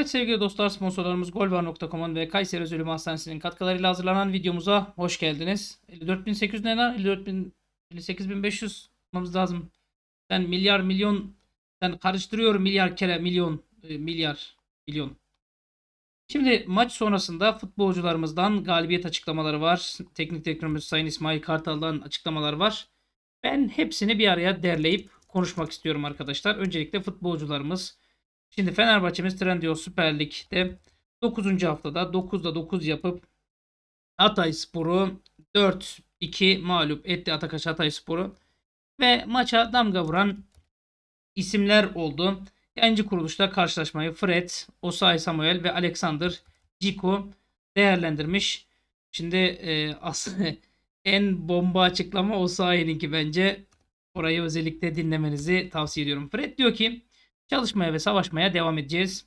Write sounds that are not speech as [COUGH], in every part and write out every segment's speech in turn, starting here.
Evet sevgili dostlar sponsorlarımız golvar.com'un ve Kayseri Özel Hastanesi'nin katkılarıyla hazırlanan videomuza hoş geldiniz. 54.800 neler? 58.500 olmamız lazım. Ben milyar milyon ben karıştırıyorum milyar kere milyon e, milyar milyon. Şimdi maç sonrasında futbolcularımızdan galibiyet açıklamaları var. Teknik direktörümüz Sayın İsmail Kartal'dan açıklamalar var. Ben hepsini bir araya derleyip konuşmak istiyorum arkadaşlar. Öncelikle futbolcularımız Şimdi Fenerbahçe' Fenerbahçe'miz Trendyol Süper Lig'de 9. haftada 9'da 9 yapıp Hatay Sporu 4-2 mağlup etti Atakaş Hatay Sporu. Ve maça damga vuran isimler oldu. Yayıncı kuruluşta karşılaşmayı Fred, Osay Samuel ve Alexander Ciko değerlendirmiş. Şimdi e, aslında [LAUGHS] en bomba açıklama Osayi'ninki bence. Orayı özellikle dinlemenizi tavsiye ediyorum. Fred diyor ki Çalışmaya ve savaşmaya devam edeceğiz.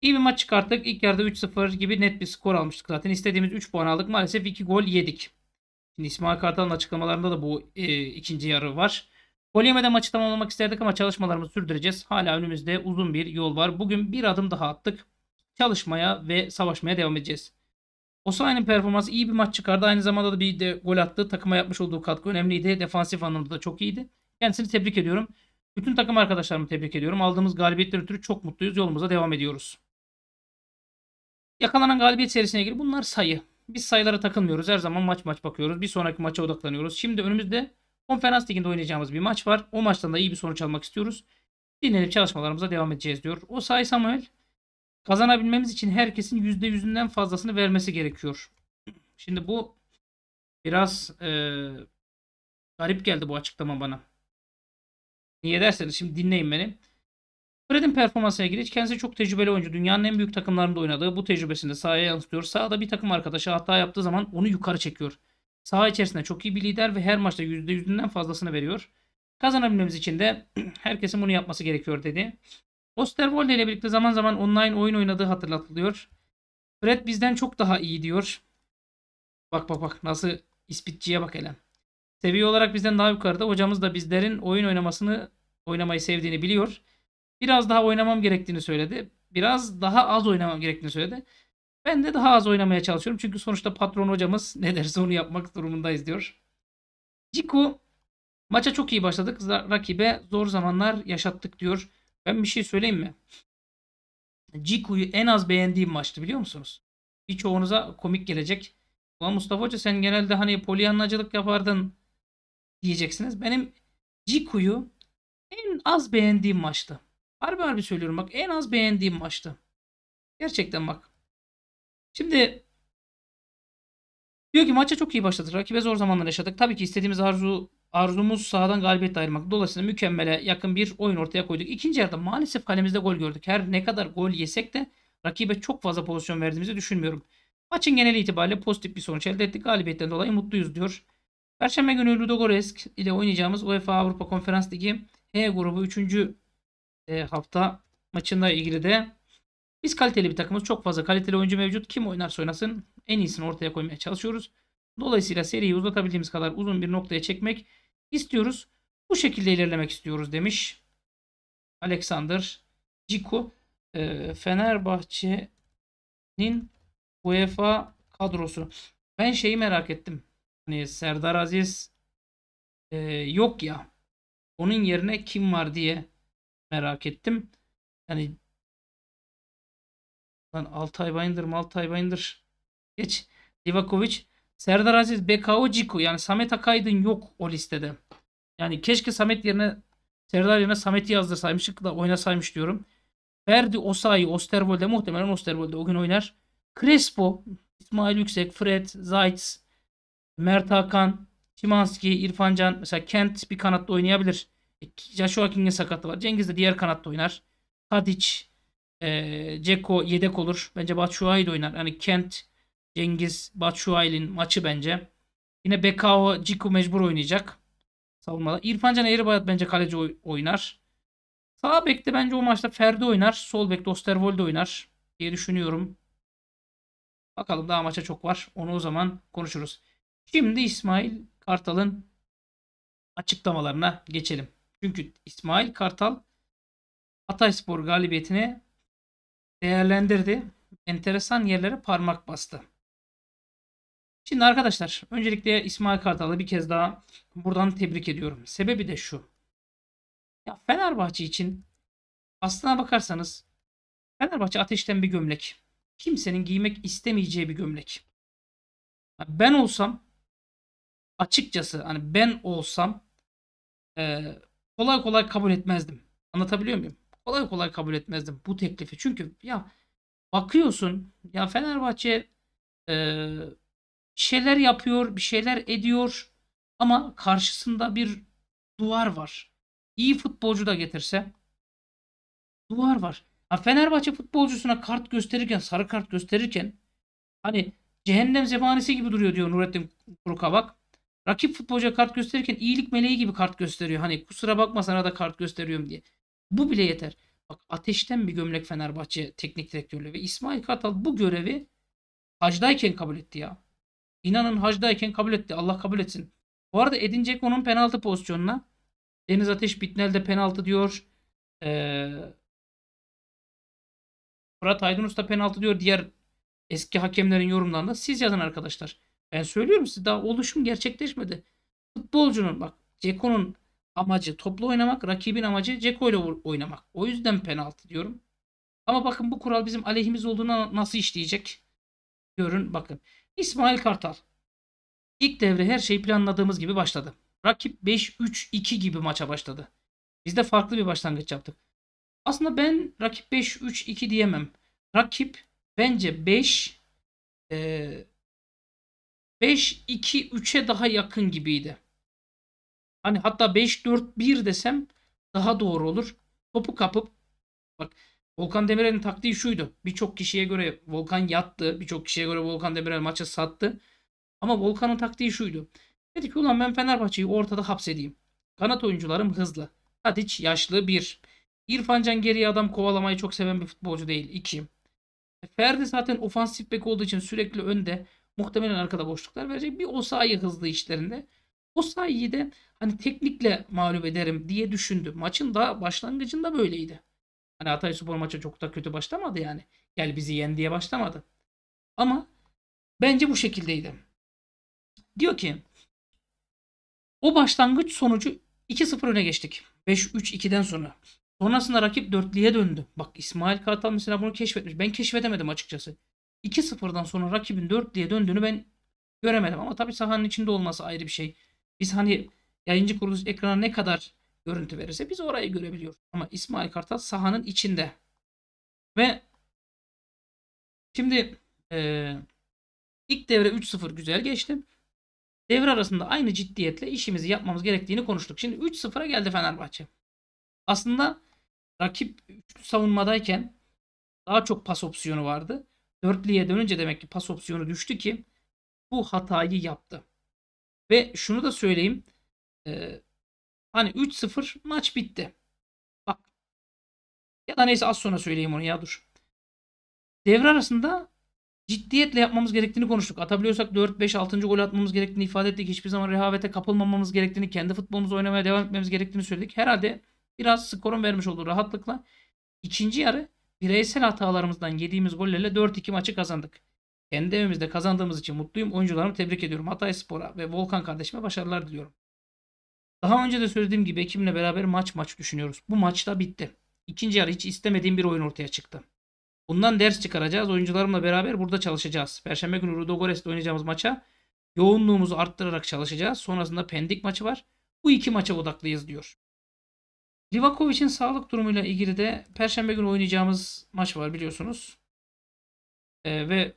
İyi bir maç çıkarttık. İlk yarıda 3-0 gibi net bir skor almıştık zaten. İstediğimiz 3 puan aldık. Maalesef 2 gol yedik. Şimdi İsmail Kartal'ın açıklamalarında da bu e, ikinci yarı var. Gol yemeden maçı tamamlamak isterdik ama çalışmalarımızı sürdüreceğiz. Hala önümüzde uzun bir yol var. Bugün bir adım daha attık. Çalışmaya ve savaşmaya devam edeceğiz. Osayi'nin performansı iyi bir maç çıkardı. Aynı zamanda da bir de gol attı. Takıma yapmış olduğu katkı önemliydi. Defansif anlamda da çok iyiydi. Kendisini tebrik ediyorum. Bütün takım arkadaşlarımı tebrik ediyorum. Aldığımız galibiyetler ötürü çok mutluyuz. Yolumuza devam ediyoruz. Yakalanan galibiyet serisine ilgili bunlar sayı. Biz sayılara takılmıyoruz. Her zaman maç maç bakıyoruz. Bir sonraki maça odaklanıyoruz. Şimdi önümüzde konferans liginde oynayacağımız bir maç var. O maçtan da iyi bir sonuç almak istiyoruz. Dinlenip çalışmalarımıza devam edeceğiz diyor. O say Samuel kazanabilmemiz için herkesin %100'ünden fazlasını vermesi gerekiyor. Şimdi bu biraz e, garip geldi bu açıklama bana niye derseniz şimdi dinleyin beni. Fred'in performansına ilgili kendisi çok tecrübeli oyuncu. Dünyanın en büyük takımlarında oynadığı bu tecrübesini sahaya yansıtıyor. Sahada bir takım arkadaşı hata yaptığı zaman onu yukarı çekiyor. Saha içerisinde çok iyi bir lider ve her maçta %100'ünden fazlasını veriyor. Kazanabilmemiz için de [CLEARS THROAT] herkesin bunu yapması gerekiyor dedi. Osterwolde ile birlikte zaman zaman online oyun oynadığı hatırlatılıyor. Fred bizden çok daha iyi diyor. Bak bak bak nasıl ispitçiye bak hele. Seviye olarak bizden daha yukarıda. Hocamız da bizlerin oyun oynamasını oynamayı sevdiğini biliyor. Biraz daha oynamam gerektiğini söyledi. Biraz daha az oynamam gerektiğini söyledi. Ben de daha az oynamaya çalışıyorum. Çünkü sonuçta patron hocamız [LAUGHS] ne derse onu yapmak durumundayız diyor. Ciku maça çok iyi başladık. Rakibe zor zamanlar yaşattık diyor. Ben bir şey söyleyeyim mi? Ciku'yu en az beğendiğim maçtı biliyor musunuz? Birçoğunuza komik gelecek. Ulan Mustafa Hoca sen genelde hani polyanlacılık yapardın diyeceksiniz. Benim Ciku'yu en az beğendiğim maçtı. Harbi harbi söylüyorum bak en az beğendiğim maçtı. Gerçekten bak. Şimdi diyor ki maça çok iyi başladık. Rakibe zor zamanlar yaşadık. Tabii ki istediğimiz arzu arzumuz sahadan galibiyetle ayırmak. Dolayısıyla mükemmele yakın bir oyun ortaya koyduk. İkinci yarıda maalesef kalemizde gol gördük. Her ne kadar gol yesek de rakibe çok fazla pozisyon verdiğimizi düşünmüyorum. Maçın geneli itibariyle pozitif bir sonuç elde ettik. Galibiyetten dolayı mutluyuz diyor. Perşembe günü Ludogorets ile oynayacağımız UEFA Avrupa Konferans Ligi H grubu 3. E, hafta maçında ilgili de biz kaliteli bir takımız. Çok fazla kaliteli oyuncu mevcut. Kim oynarsa oynasın en iyisini ortaya koymaya çalışıyoruz. Dolayısıyla seriyi uzatabildiğimiz kadar uzun bir noktaya çekmek istiyoruz. Bu şekilde ilerlemek istiyoruz demiş. Alexander Ciku e, Fenerbahçe'nin UEFA kadrosu. Ben şeyi merak ettim. Hani Serdar Aziz e, yok ya. Onun yerine kim var diye merak ettim. Yani lan Altay Bayındır Altay Bayındır geç Livakovic Serdar Aziz Bekao Ciku yani Samet Akaydın yok o listede. Yani keşke Samet yerine Serdar yerine Samet'i yazdırsaymıştık da oynasaymış diyorum. Ferdi Osayi Osterwold'e muhtemelen Osterwold'e o gün oynar. Crespo, İsmail Yüksek, Fred, Zayt, Mert Hakan, Şimanski, İrfan Can. Mesela Kent bir kanatta oynayabilir. Joshua King'in sakatlığı var. Cengiz de diğer kanatta oynar. Hadic, e, Ceko yedek olur. Bence Batshuayi de oynar. Hani Kent, Cengiz, Batshuayi'nin maçı bence. Yine Bekao, Ciku mecbur oynayacak. Savunmada. İrfan Can Eğribayat bence kaleci oynar. Sağ bekte bence o maçta Ferdi oynar. Sol bekte Osterwold oynar diye düşünüyorum. Bakalım daha maça çok var. Onu o zaman konuşuruz. Şimdi İsmail Kartal'ın açıklamalarına geçelim. Çünkü İsmail Kartal Hatayspor galibiyetini değerlendirdi. Enteresan yerlere parmak bastı. Şimdi arkadaşlar öncelikle İsmail Kartal'ı bir kez daha buradan tebrik ediyorum. Sebebi de şu. Ya Fenerbahçe için aslına bakarsanız Fenerbahçe ateşten bir gömlek. Kimsenin giymek istemeyeceği bir gömlek. Ben olsam açıkçası hani ben olsam e, kolay kolay kabul etmezdim. Anlatabiliyor muyum? Kolay kolay kabul etmezdim bu teklifi. Çünkü ya bakıyorsun ya Fenerbahçe e, şeyler yapıyor, bir şeyler ediyor ama karşısında bir duvar var. İyi futbolcu da getirse duvar var. Ha Fenerbahçe futbolcusuna kart gösterirken, sarı kart gösterirken hani cehennem zebanisi gibi duruyor diyor Nurettin Kurukavak. Rakip futbolcuya kart gösterirken iyilik meleği gibi kart gösteriyor. Hani kusura bakma sana da kart gösteriyorum diye. Bu bile yeter. Bak ateşten bir gömlek Fenerbahçe teknik direktörlüğü ve İsmail Kartal bu görevi hacdayken kabul etti ya. İnanın hacdayken kabul etti. Allah kabul etsin. Bu arada Edin onun penaltı pozisyonuna Deniz Ateş Bitnel de penaltı diyor. Ee, Fırat Aydın Usta penaltı diyor. Diğer eski hakemlerin yorumlarında siz yazın arkadaşlar. Ben söylüyorum size daha oluşum gerçekleşmedi. Futbolcunun bak Ceko'nun amacı toplu oynamak, rakibin amacı Ceko ile oynamak. O yüzden penaltı diyorum. Ama bakın bu kural bizim aleyhimiz olduğuna nasıl işleyecek? Görün bakın. İsmail Kartal. İlk devre her şey planladığımız gibi başladı. Rakip 5-3-2 gibi maça başladı. Biz de farklı bir başlangıç yaptık. Aslında ben rakip 5-3-2 diyemem. Rakip bence 5 e, 5 2 3'e daha yakın gibiydi. Hani hatta 5 4 1 desem daha doğru olur. Topu kapıp bak Volkan Demirel'in taktiği şuydu. Birçok kişiye göre Volkan yattı. Birçok kişiye göre Volkan Demirel maçı sattı. Ama Volkan'ın taktiği şuydu. Dedi ki ulan ben Fenerbahçe'yi ortada hapsedeyim. Kanat oyuncularım hızlı. Tadiç yaşlı bir. İrfan Can geriye adam kovalamayı çok seven bir futbolcu değil. 2. E, Ferdi zaten ofansif bek olduğu için sürekli önde muhtemelen arkada boşluklar verecek. Bir o sayı hızlı işlerinde. O sayıyı hani teknikle mağlup ederim diye düşündü. Maçın da başlangıcında böyleydi. Hani Hatay Spor maça çok da kötü başlamadı yani. Gel bizi yen diye başlamadı. Ama bence bu şekildeydi. Diyor ki o başlangıç sonucu 2-0 öne geçtik. 5-3-2'den sonra. Sonrasında rakip dörtlüye döndü. Bak İsmail Kartal mesela bunu keşfetmiş. Ben keşfedemedim açıkçası. 2-0'dan sonra rakibin diye döndüğünü ben göremedim. Ama tabii sahanın içinde olması ayrı bir şey. Biz hani yayıncı kuruluş ekrana ne kadar görüntü verirse biz orayı görebiliyoruz. Ama İsmail Kartal sahanın içinde. Ve şimdi e, ilk devre 3-0 güzel geçtim. Devre arasında aynı ciddiyetle işimizi yapmamız gerektiğini konuştuk. Şimdi 3-0'a geldi Fenerbahçe. Aslında rakip savunmadayken daha çok pas opsiyonu vardı. Dörtlüye dönünce demek ki pas opsiyonu düştü ki bu hatayı yaptı. Ve şunu da söyleyeyim. E, hani 3-0 maç bitti. Bak. Ya da neyse az sonra söyleyeyim onu ya dur. Devre arasında ciddiyetle yapmamız gerektiğini konuştuk. Atabiliyorsak 4-5-6. gol atmamız gerektiğini ifade ettik. Hiçbir zaman rehavete kapılmamamız gerektiğini, kendi futbolumuzu oynamaya devam etmemiz gerektiğini söyledik. Herhalde biraz skorun vermiş olduğu rahatlıkla ikinci yarı bireysel hatalarımızdan yediğimiz gollerle 4-2 maçı kazandık. Kendi evimizde kazandığımız için mutluyum. Oyuncularımı tebrik ediyorum. Hatay Spor'a ve Volkan kardeşime başarılar diliyorum. Daha önce de söylediğim gibi ekimle beraber maç maç düşünüyoruz. Bu maç da bitti. İkinci yarı hiç istemediğim bir oyun ortaya çıktı. Bundan ders çıkaracağız. Oyuncularımla beraber burada çalışacağız. Perşembe günü Rudogores'te oynayacağımız maça yoğunluğumuzu arttırarak çalışacağız. Sonrasında Pendik maçı var. Bu iki maça odaklıyız diyor. Livakovic'in sağlık durumuyla ilgili de Perşembe günü oynayacağımız maç var biliyorsunuz. Ee, ve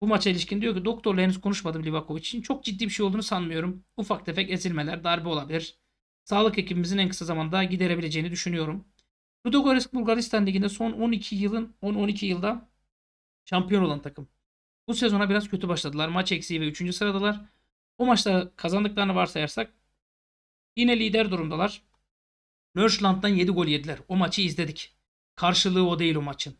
bu maça ilişkin diyor ki doktorla henüz konuşmadım Livakovic için. Çok ciddi bir şey olduğunu sanmıyorum. Ufak tefek ezilmeler, darbe olabilir. Sağlık ekibimizin en kısa zamanda giderebileceğini düşünüyorum. Ludogorets Bulgaristan Ligi'nde son 12 yılın 10-12 yılda şampiyon olan takım. Bu sezona biraz kötü başladılar. Maç eksiği ve 3. sıradalar. O maçta kazandıklarını varsayarsak yine lider durumdalar. Nörşland'dan 7 gol yediler. O maçı izledik. Karşılığı o değil o maçın.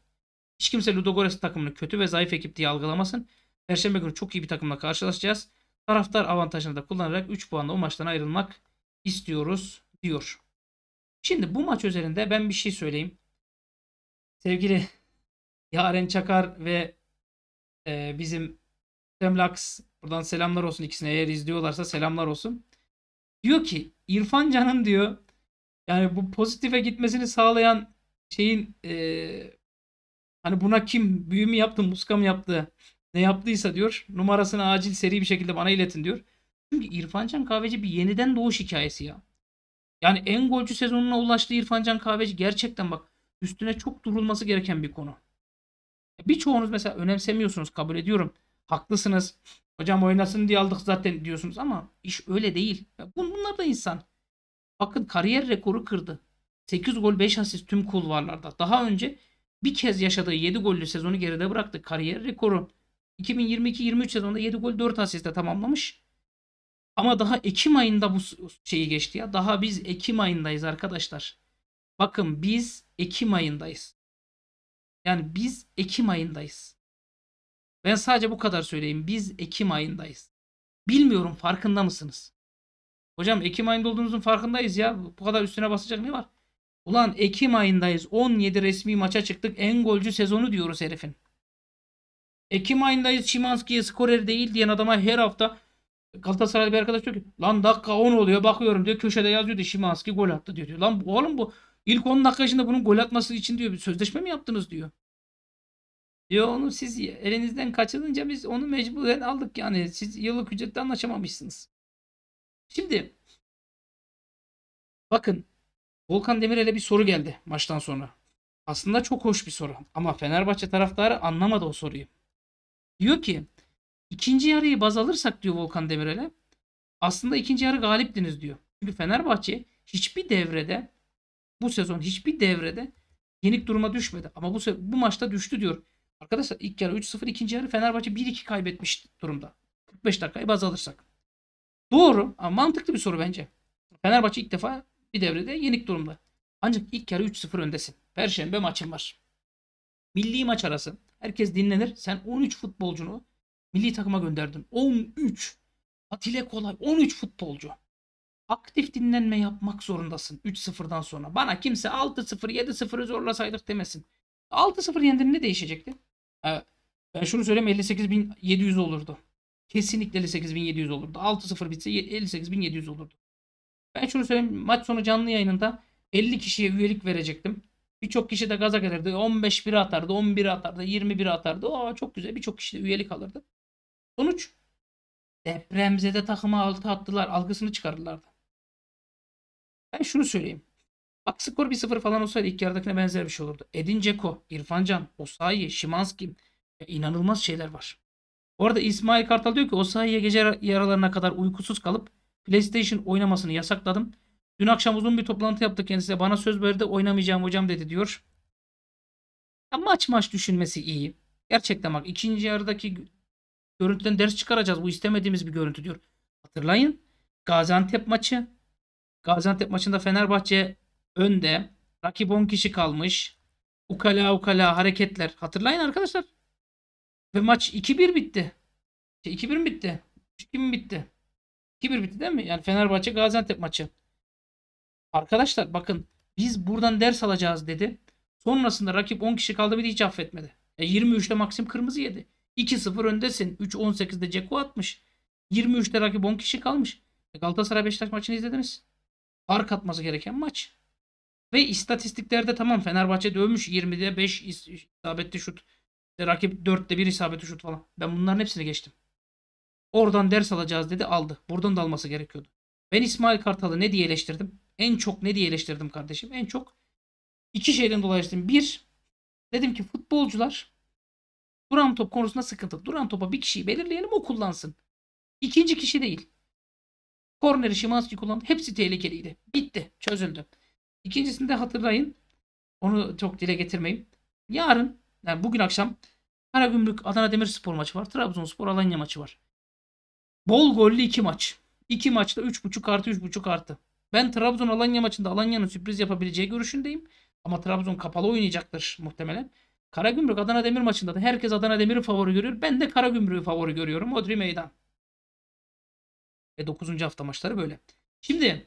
Hiç kimse Ludogorets takımını kötü ve zayıf ekip diye algılamasın. Perşembe günü çok iyi bir takımla karşılaşacağız. Taraftar avantajını da kullanarak 3 puanla o maçtan ayrılmak istiyoruz diyor. Şimdi bu maç üzerinde ben bir şey söyleyeyim. Sevgili Yaren Çakar ve e, bizim Semlax buradan selamlar olsun ikisine eğer izliyorlarsa selamlar olsun. Diyor ki İrfan Can'ın diyor yani bu pozitife gitmesini sağlayan şeyin e, hani buna kim büyü mü yaptı, muska mı yaptı, ne yaptıysa diyor. Numarasını acil seri bir şekilde bana iletin diyor. Çünkü İrfancan Kahveci bir yeniden doğuş hikayesi ya. Yani en golcü sezonuna ulaştı İrfancan Kahveci gerçekten bak üstüne çok durulması gereken bir konu. Birçoğunuz mesela önemsemiyorsunuz kabul ediyorum. Haklısınız. Hocam oynasın diye aldık zaten diyorsunuz ama iş öyle değil. Bunlar da insan. Bakın kariyer rekoru kırdı. 8 gol 5 asist tüm kulvarlarda. Daha önce bir kez yaşadığı 7 gollü sezonu geride bıraktı. Kariyer rekoru. 2022-23 sezonunda 7 gol 4 asiste tamamlamış. Ama daha Ekim ayında bu şeyi geçti ya. Daha biz Ekim ayındayız arkadaşlar. Bakın biz Ekim ayındayız. Yani biz Ekim ayındayız. Ben sadece bu kadar söyleyeyim. Biz Ekim ayındayız. Bilmiyorum farkında mısınız? Hocam Ekim ayında olduğumuzun farkındayız ya. Bu kadar üstüne basacak ne var? Ulan Ekim ayındayız. 17 resmi maça çıktık. En golcü sezonu diyoruz herifin. Ekim ayındayız. Şimanski'ye skorer değil diyen adama her hafta Galatasaraylı bir arkadaş diyor ki lan dakika 10 oluyor bakıyorum diyor. Köşede yazıyor diyor Şimanski gol attı diyor. diyor. Lan oğlum bu ilk 10 dakika içinde bunun gol atması için diyor bir sözleşme mi yaptınız diyor. Diyor onu siz elinizden kaçırınca biz onu mecburen aldık yani. Siz yıllık ücretle anlaşamamışsınız. Şimdi bakın Volkan Demirel'e bir soru geldi maçtan sonra. Aslında çok hoş bir soru ama Fenerbahçe taraftarı anlamadı o soruyu. Diyor ki ikinci yarıyı baz alırsak diyor Volkan Demirel'e aslında ikinci yarı galiptiniz diyor. Çünkü Fenerbahçe hiçbir devrede bu sezon hiçbir devrede yenik duruma düşmedi. Ama bu, bu maçta düştü diyor. Arkadaşlar ilk yarı 3-0 ikinci yarı Fenerbahçe 1-2 kaybetmiş durumda. 45 dakikayı baz alırsak. Doğru. Ama mantıklı bir soru bence. Fenerbahçe ilk defa bir devrede yenik durumda. Ancak ilk yarı 3-0 öndesin. Perşembe maçın var. Milli maç arası. Herkes dinlenir. Sen 13 futbolcunu milli takıma gönderdin. 13. Atile kolay. 13 futbolcu. Aktif dinlenme yapmak zorundasın 3-0'dan sonra. Bana kimse 6-0, 7-0'ı zorlasaydık demesin. 6-0 yendin ne değişecekti? Ee, ben şunu söyleyeyim 58.700 olurdu kesinlikle 58.700 olurdu. 6-0 bitse 58.700 olurdu. Ben şunu söyleyeyim. Maç sonu canlı yayınında 50 kişiye üyelik verecektim. Birçok kişi de gaza gelirdi. 15 bir atardı, 11 atardı, 21 atardı. Aa çok güzel. Birçok kişi de üyelik alırdı. Sonuç depremzede takıma altı attılar. Algısını çıkardılardı. Ben şunu söyleyeyim. Bak skor 1-0 falan olsaydı ilk yarıdakine benzer bir şey olurdu. Edin Dzeko, İrfan Can, Osayi, Şimanski inanılmaz şeyler var. Orada İsmail Kartal diyor ki o sahaya gece yaralarına kadar uykusuz kalıp PlayStation oynamasını yasakladım. Dün akşam uzun bir toplantı yaptı kendisi. Bana söz verdi oynamayacağım hocam dedi diyor. Ya maç maç düşünmesi iyi. Gerçekten bak ikinci yarıdaki görüntüden ders çıkaracağız. Bu istemediğimiz bir görüntü diyor. Hatırlayın Gaziantep maçı. Gaziantep maçında Fenerbahçe önde. Rakip 10 kişi kalmış. Ukala ukala hareketler. Hatırlayın arkadaşlar. Ve maç 2-1 bitti. Şey, 2-1 mi bitti? 3-2 mi bitti? 2-1 bitti değil mi? Yani Fenerbahçe Gaziantep maçı. Arkadaşlar bakın biz buradan ders alacağız dedi. Sonrasında rakip 10 kişi kaldı bir hiç affetmedi. E 23'te Maxim kırmızı yedi. 2-0 öndesin. 3-18'de Ceko atmış. 23'te rakip 10 kişi kalmış. E Galatasaray Beşiktaş maçını izlediniz. Fark atması gereken maç. Ve istatistiklerde tamam Fenerbahçe dövmüş. 20'de 5 isabetli şut. Rakip 4'te 1 isabet şut falan. Ben bunların hepsini geçtim. Oradan ders alacağız dedi aldı. Buradan da alması gerekiyordu. Ben İsmail Kartal'ı ne diye eleştirdim? En çok ne diye eleştirdim kardeşim? En çok iki şeyden dolayı eleştirdim. Bir, dedim ki futbolcular duran top konusunda sıkıntı. Duran topa bir kişiyi belirleyelim o kullansın. İkinci kişi değil. Korneri Şimanski kullandı. Hepsi tehlikeliydi. Bitti. Çözüldü. İkincisini de hatırlayın. Onu çok dile getirmeyin. Yarın yani bugün akşam Karagümrük Adana Demirspor maçı var. Trabzonspor Alanya maçı var. Bol gollü iki maç. İki maçta 3.5 artı 3.5 artı. Ben Trabzon Alanya maçında Alanya'nın sürpriz yapabileceği görüşündeyim. Ama Trabzon kapalı oynayacaktır muhtemelen. Karagümrük Adana Demir maçında da herkes Adana Demir'i favori görüyor. Ben de Karagümrük'ü favori görüyorum. Odri meydan. Ve 9. hafta maçları böyle. Şimdi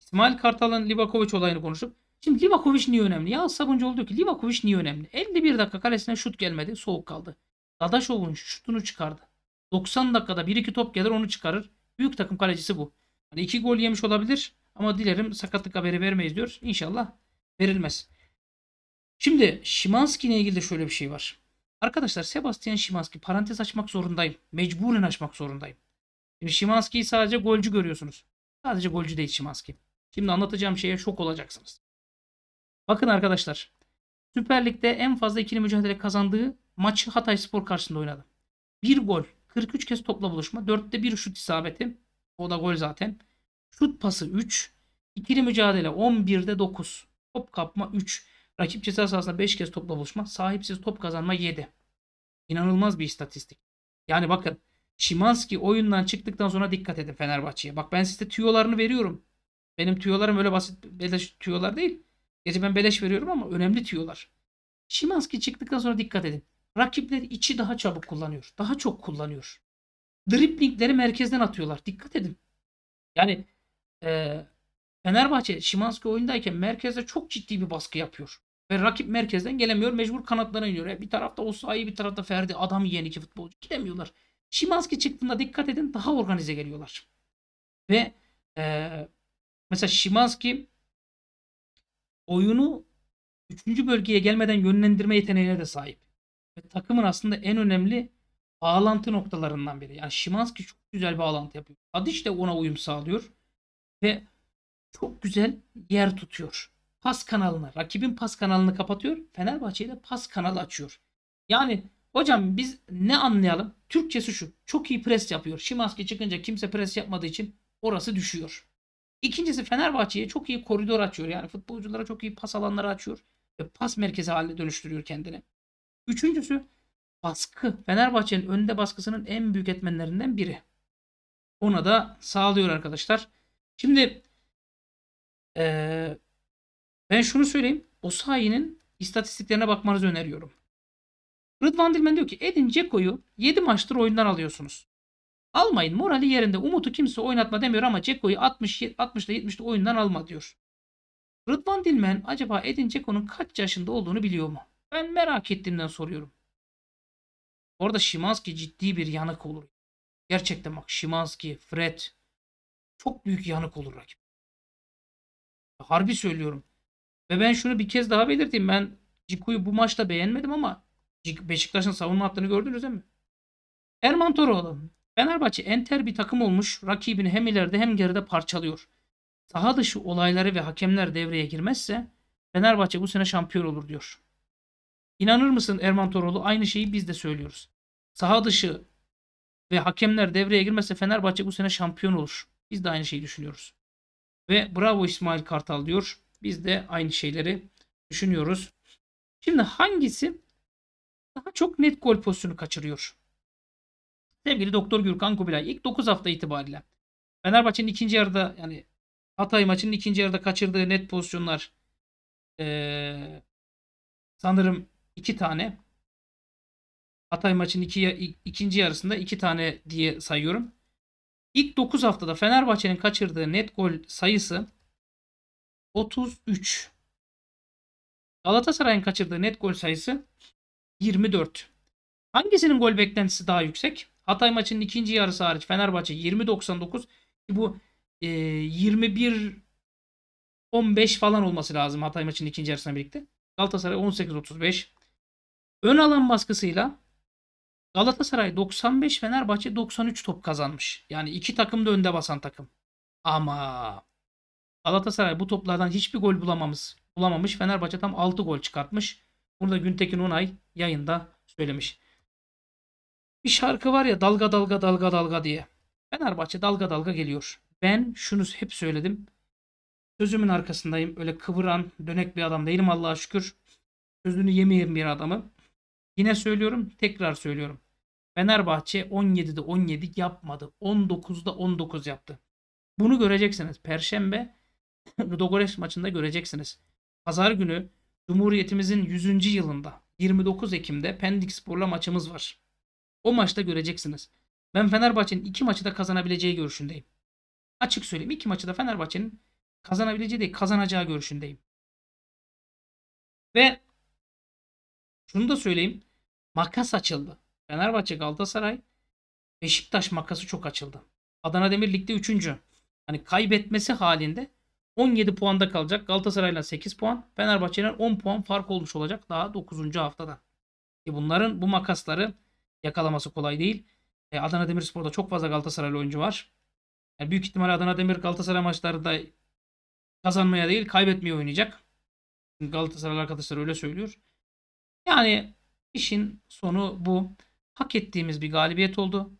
İsmail Kartal'ın Livakovic olayını konuşup Şimdi Livakovic niye önemli? Ya Sabuncuoğlu oldu ki Livakovic niye önemli? 51 dakika kalesine şut gelmedi. Soğuk kaldı. Dadaşov'un şutunu çıkardı. 90 dakikada 1-2 top gelir onu çıkarır. Büyük takım kalecisi bu. Hani 2 gol yemiş olabilir ama dilerim sakatlık haberi vermeyiz diyor. İnşallah verilmez. Şimdi Şimanski ile ilgili de şöyle bir şey var. Arkadaşlar Sebastian Şimanski parantez açmak zorundayım. Mecburen açmak zorundayım. Şimdi Şimanski'yi sadece golcü görüyorsunuz. Sadece golcü değil Şimanski. Şimdi anlatacağım şeye şok olacaksınız. Bakın arkadaşlar. Süper Lig'de en fazla ikili mücadele kazandığı maçı Hatay Spor karşısında oynadı. 1 gol, 43 kez topla buluşma, 4'te 1 şut isabeti. O da gol zaten. Şut pası 3, ikili mücadele 11'de 9. Top kapma 3. Rakip ceza sahasında 5 kez topla buluşma, sahipsiz top kazanma 7. İnanılmaz bir istatistik. Yani bakın Şimanski oyundan çıktıktan sonra dikkat edin Fenerbahçe'ye. Bak ben size tüyolarını veriyorum. Benim tüyolarım öyle basit tüyolar değil. Gerçi ben beleş veriyorum ama önemli tüyolar. Şimanski çıktıktan sonra dikkat edin. Rakipler içi daha çabuk kullanıyor. Daha çok kullanıyor. Driplingleri merkezden atıyorlar. Dikkat edin. Yani e, Fenerbahçe Şimanski oyundayken merkezde çok ciddi bir baskı yapıyor. Ve rakip merkezden gelemiyor. Mecbur kanatlara iniyor. Yani e, bir tarafta Osayi bir tarafta Ferdi. Adam yiyen iki futbolcu. Gidemiyorlar. Şimanski çıktığında dikkat edin daha organize geliyorlar. Ve e, mesela Şimanski oyunu 3. bölgeye gelmeden yönlendirme yeteneğine de sahip. Ve takımın aslında en önemli bağlantı noktalarından biri. Yani Şimanski çok güzel bağlantı yapıyor. Tadiç de ona uyum sağlıyor. Ve çok güzel yer tutuyor. Pas kanalını rakibin pas kanalını kapatıyor. Fenerbahçe'ye de pas kanalı açıyor. Yani hocam biz ne anlayalım? Türkçesi şu. Çok iyi pres yapıyor. Şimanski çıkınca kimse pres yapmadığı için orası düşüyor. İkincisi Fenerbahçe'ye çok iyi koridor açıyor. Yani futbolculara çok iyi pas alanları açıyor. Ve pas merkezi haline dönüştürüyor kendini. Üçüncüsü baskı. Fenerbahçe'nin önde baskısının en büyük etmenlerinden biri. Ona da sağlıyor arkadaşlar. Şimdi ee, ben şunu söyleyeyim. o Osayi'nin istatistiklerine bakmanızı öneriyorum. Rıdvan Dilmen diyor ki Edin Ceko'yu 7 maçtır oyundan alıyorsunuz. Almayın. Morali yerinde. Umut'u kimse oynatma demiyor ama Ceko'yu 60, 60'da 70'de oyundan alma diyor. Rıdvan Dilmen acaba Edin Ceko'nun kaç yaşında olduğunu biliyor mu? Ben merak ettiğimden soruyorum. Orada Şimanski ciddi bir yanık olur. Gerçekten bak Şimanski, Fred çok büyük yanık olur rakip. Harbi söylüyorum. Ve ben şunu bir kez daha belirteyim. Ben Ciku'yu bu maçta beğenmedim ama Beşiktaş'ın savunma hattını gördünüz değil mi? Erman Toroğlu Fenerbahçe enter bir takım olmuş. Rakibini hem ileride hem geride parçalıyor. Saha dışı olayları ve hakemler devreye girmezse Fenerbahçe bu sene şampiyon olur diyor. İnanır mısın Erman Toroğlu aynı şeyi biz de söylüyoruz. Saha dışı ve hakemler devreye girmezse Fenerbahçe bu sene şampiyon olur. Biz de aynı şeyi düşünüyoruz. Ve bravo İsmail Kartal diyor. Biz de aynı şeyleri düşünüyoruz. Şimdi hangisi daha çok net gol pozisyonu kaçırıyor? Sevgili Doktor Gürkan Kubilay ilk 9 hafta itibariyle Fenerbahçe'nin ikinci yarıda yani Hatay maçının ikinci yarıda kaçırdığı net pozisyonlar ee, sanırım iki tane Hatay maçının iki, ikinci yarısında iki tane diye sayıyorum. İlk 9 haftada Fenerbahçe'nin kaçırdığı net gol sayısı 33. Galatasaray'ın kaçırdığı net gol sayısı 24. Hangisinin gol beklentisi daha yüksek? Hatay maçının ikinci yarısı hariç Fenerbahçe 20-99 bu e, 21 15 falan olması lazım Hatay maçının ikinci yarısına birlikte. Galatasaray 1835. Ön alan baskısıyla Galatasaray 95 Fenerbahçe 93 top kazanmış. Yani iki takım da önde basan takım. Ama Galatasaray bu toplardan hiçbir gol bulamamış. Bulamamış. Fenerbahçe tam 6 gol çıkartmış. Bunu da Güntekin Unay yayında söylemiş. Bir şarkı var ya dalga dalga dalga dalga diye. Fenerbahçe dalga dalga geliyor. Ben şunu hep söyledim. Sözümün arkasındayım. Öyle kıvıran, dönek bir adam değilim Allah'a şükür. Sözünü yemeyen bir adamı. Yine söylüyorum, tekrar söylüyorum. Fenerbahçe 17'de 17 yapmadı. 19'da 19 yaptı. Bunu göreceksiniz. Perşembe [LAUGHS] Ludogorets maçında göreceksiniz. Pazar günü Cumhuriyetimizin 100. yılında 29 Ekim'de Pendik Spor'la maçımız var. O maçta göreceksiniz. Ben Fenerbahçe'nin iki maçı da kazanabileceği görüşündeyim. Açık söyleyeyim iki maçı da Fenerbahçe'nin kazanabileceği değil kazanacağı görüşündeyim. Ve şunu da söyleyeyim. Makas açıldı. Fenerbahçe Galatasaray Beşiktaş makası çok açıldı. Adana Demir Lig'de 3. Hani kaybetmesi halinde 17 puanda kalacak. Galatasaray'la 8 puan. Fenerbahçe'den 10 puan fark olmuş olacak daha 9. haftada. E bunların bu makasları yakalaması kolay değil. E, Adana Demirspor'da çok fazla Galatasaraylı oyuncu var. Yani e, büyük ihtimal Adana Demir Galatasaray maçlarında kazanmaya değil kaybetmeye oynayacak. Galatasaraylı arkadaşlar öyle söylüyor. Yani işin sonu bu. Hak ettiğimiz bir galibiyet oldu.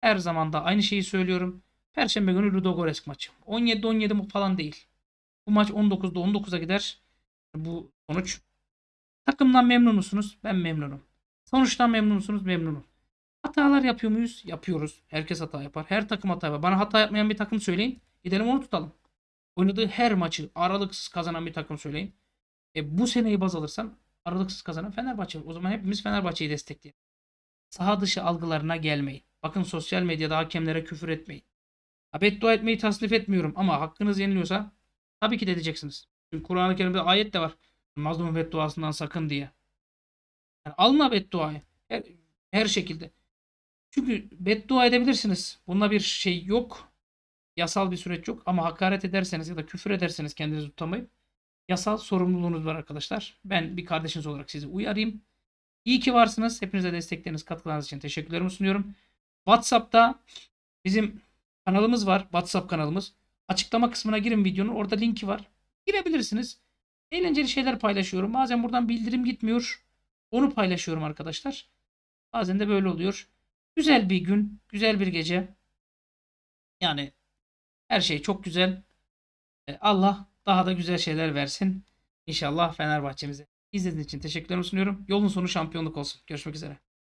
Her zaman da aynı şeyi söylüyorum. Perşembe günü Ludogorets maçı. 17-17 falan değil. Bu maç 19'da 19'a gider. Bu sonuç. Takımdan memnun musunuz? Ben memnunum. Sonuçtan memnunsunuz memnunum. Hatalar yapıyor muyuz? Yapıyoruz. Herkes hata yapar. Her takım hata yapar. Bana hata yapmayan bir takım söyleyin. Gidelim onu tutalım. Oynadığı her maçı aralıksız kazanan bir takım söyleyin. E, bu seneyi baz alırsan aralıksız kazanan Fenerbahçe. O zaman hepimiz Fenerbahçe'yi destekleyelim. Saha dışı algılarına gelmeyin. Bakın sosyal medyada hakemlere küfür etmeyin. Ha, beddua etmeyi tasnif etmiyorum ama hakkınız yeniliyorsa tabii ki de edeceksiniz. Çünkü Kur'an-ı Kerim'de ayet de var. Mazlumun bedduasından sakın diye. Yani alma bedduayı. Her, her şekilde. Çünkü beddua edebilirsiniz. Bunda bir şey yok. Yasal bir süreç yok. Ama hakaret ederseniz ya da küfür ederseniz kendinizi tutamayıp yasal sorumluluğunuz var arkadaşlar. Ben bir kardeşiniz olarak sizi uyarayım. İyi ki varsınız. Hepinize destekleriniz, katkılarınız için teşekkürlerimi sunuyorum. WhatsApp'ta bizim kanalımız var. WhatsApp kanalımız. Açıklama kısmına girin videonun. Orada linki var. Girebilirsiniz. Eğlenceli şeyler paylaşıyorum. Bazen buradan bildirim gitmiyor. Onu paylaşıyorum arkadaşlar. Bazen de böyle oluyor. Güzel bir gün, güzel bir gece. Yani her şey çok güzel. E, Allah daha da güzel şeyler versin. İnşallah Fenerbahçe'mize. İzlediğiniz için teşekkürler sunuyorum. Yolun sonu şampiyonluk olsun. Görüşmek üzere.